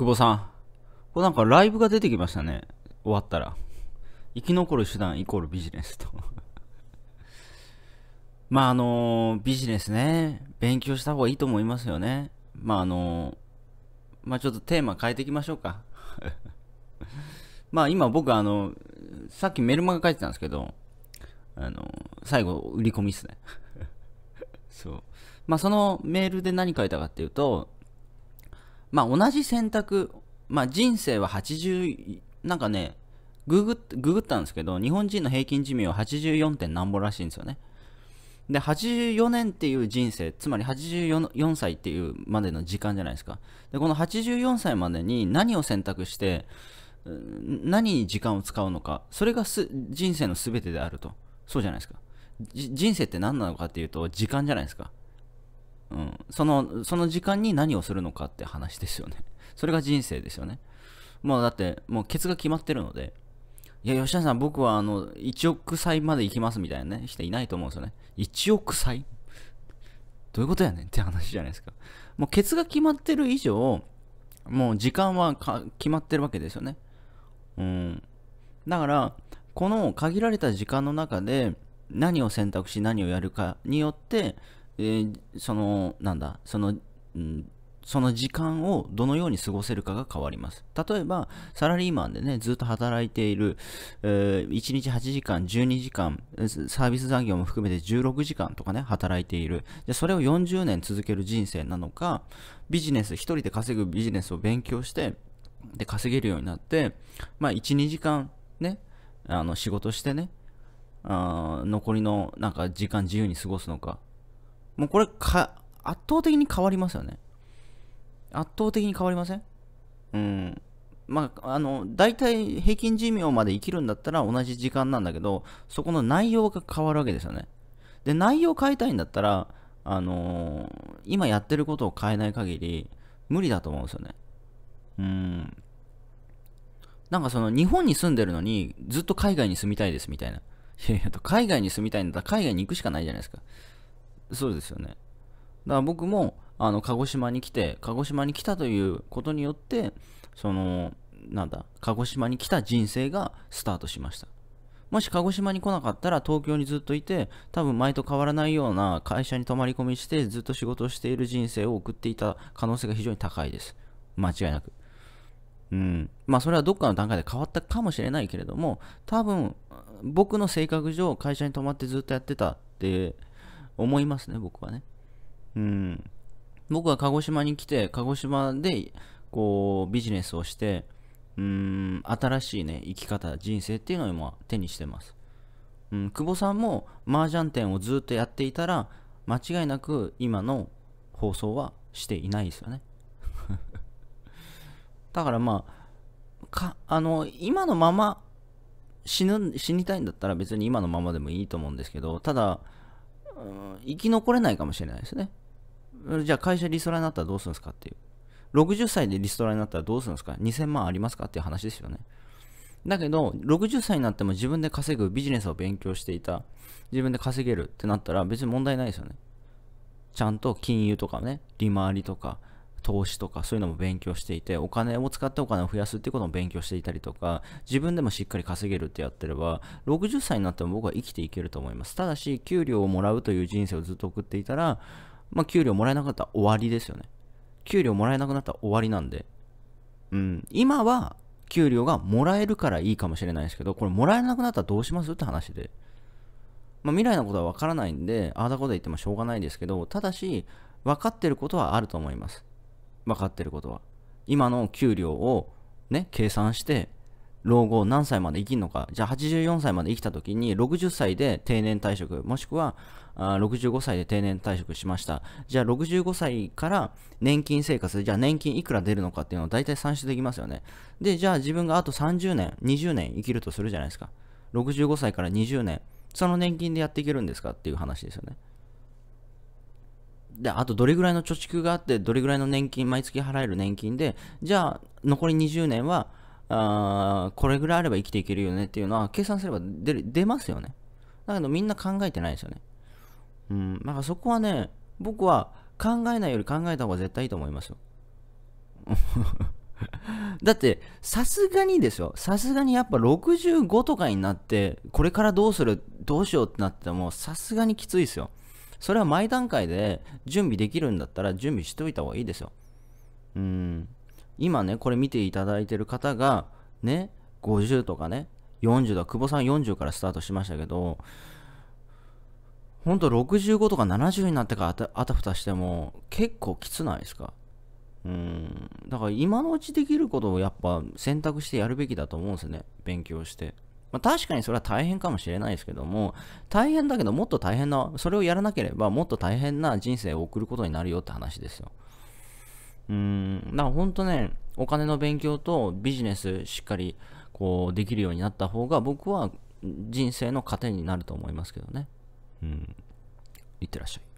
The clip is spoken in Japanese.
久保さん。これなんかライブが出てきましたね。終わったら。生き残る手段イコールビジネスと まああのビジネスね、勉強した方がいいと思いますよね。まああのまあちょっとテーマ変えていきましょうか まあ今僕あの、さっきメルマガ書いてたんですけど、あの最後売り込みっすね そう。まあそのメールで何書いたかっていうと、まあ、同じ選択、まあ、人生は80、なんかね、ググググったんですけど、日本人の平均寿命は 84. 点なんぼらしいんですよね。で、84年っていう人生、つまり84歳っていうまでの時間じゃないですか。で、この84歳までに何を選択して、何に時間を使うのか、それが人生の全てであると。そうじゃないですか。人生って何なのかっていうと、時間じゃないですか。うん、そのその時間に何をするのかって話ですよね それが人生ですよねもうだってもうケツが決まってるのでいや吉田さん僕はあの1億歳まで行きますみたいな、ね、人いないと思うんですよね1億歳どういうことやねんって話じゃないですかもうケツが決まってる以上もう時間は決まってるわけですよねうんだからこの限られた時間の中で何を選択し何をやるかによってえー、その、なんだ、その、うんその時間をどのように過ごせるかが変わります。例えば、サラリーマンでね、ずっと働いている、えー、1日8時間、12時間、サービス残業も含めて16時間とかね、働いている。で、それを40年続ける人生なのか、ビジネス、1人で稼ぐビジネスを勉強して、で、稼げるようになって、まあ、1、2時間ね、あの、仕事してね、あ残りのなんか時間自由に過ごすのかもうこれか、圧倒的に変わりますよね。圧倒的に変わりませんうん。まあ、あの、大体平均寿命まで生きるんだったら同じ時間なんだけど、そこの内容が変わるわけですよね。で、内容変えたいんだったら、あのー、今やってることを変えない限り、無理だと思うんですよね。うん。なんかその、日本に住んでるのに、ずっと海外に住みたいですみたいな。いやいや、海外に住みたいんだったら海外に行くしかないじゃないですか。そうですよね。だから僕もあの鹿児島に来て、鹿児島に来たということによって、その、なんだ、鹿児島に来た人生がスタートしました。もし鹿児島に来なかったら東京にずっといて、多分前と変わらないような会社に泊まり込みしてずっと仕事をしている人生を送っていた可能性が非常に高いです。間違いなく。うん。まあそれはどっかの段階で変わったかもしれないけれども、多分僕の性格上会社に泊まってずっとやってたって思いますね、僕はね。うん。僕は鹿児島に来て、鹿児島で、こう、ビジネスをして、うん、新しいね、生き方、人生っていうのを今、手にしてます。うん、久保さんも、麻雀店をずっとやっていたら、間違いなく、今の放送はしていないですよね。だからまあ、か、あの、今のまま、死ぬ、死にたいんだったら別に今のままでもいいと思うんですけど、ただ、うん、生き残れないかもしれないですね。じゃあ会社リストラになったらどうするんですかっていう。60歳でリストラになったらどうするんですか ?2000 万ありますかっていう話ですよね。だけど、60歳になっても自分で稼ぐビジネスを勉強していた、自分で稼げるってなったら別に問題ないですよね。ちゃんと金融とかね、利回りとか、投資とかそういうのも勉強していてお金を使ってお金を増やすっていうことも勉強していたりとか自分でもしっかり稼げるってやってれば60歳になっても僕は生きていけると思いますただし給料をもらうという人生をずっと送っていたらまあ給料もらえなかったら終わりですよね給料もらえなくなったら終わりなんでうん今は給料がもらえるからいいかもしれないですけどこれもらえなくなったらどうしますって話でまあ、未来のことは分からないんで、ああだこだ言ってもしょうがないですけど、ただし、分かってることはあると思います。分かってることは。今の給料をね、計算して、老後何歳まで生きるのか。じゃあ84歳まで生きた時に60歳で定年退職、もしくはあ65歳で定年退職しました。じゃあ65歳から年金生活、じゃあ年金いくら出るのかっていうのを大体算出できますよね。で、じゃあ自分があと30年、20年生きるとするじゃないですか。65歳から20年、その年金でやっていけるんですかっていう話ですよね。で、あとどれぐらいの貯蓄があって、どれぐらいの年金、毎月払える年金で、じゃあ、残り20年は、あこれぐらいあれば生きていけるよねっていうのは、計算すれば出出ますよね。だけどみんな考えてないですよね。うん、なんかそこはね、僕は考えないより考えた方が絶対いいと思いますよ。だって、さすがにですよ。さすがにやっぱ65とかになって、これからどうする、どうしようってなっても、さすがにきついですよ。それは毎段階で準備できるんだったら準備しておいた方がいいですよ。うん。今ね、これ見ていただいてる方が、ね、50とかね、40だ、久保さん40からスタートしましたけど、ほんと65とか70になってからあたふたしても結構きつないですかうんだから今のうちできることをやっぱ選択してやるべきだと思うんですね勉強してまあ、確かにそれは大変かもしれないですけども、大変だけどもっと大変な、それをやらなければもっと大変な人生を送ることになるよって話ですよ。うーん、だから本当ね、お金の勉強とビジネスしっかりこうできるようになった方が僕は人生の糧になると思いますけどね。うん。いってらっしゃい。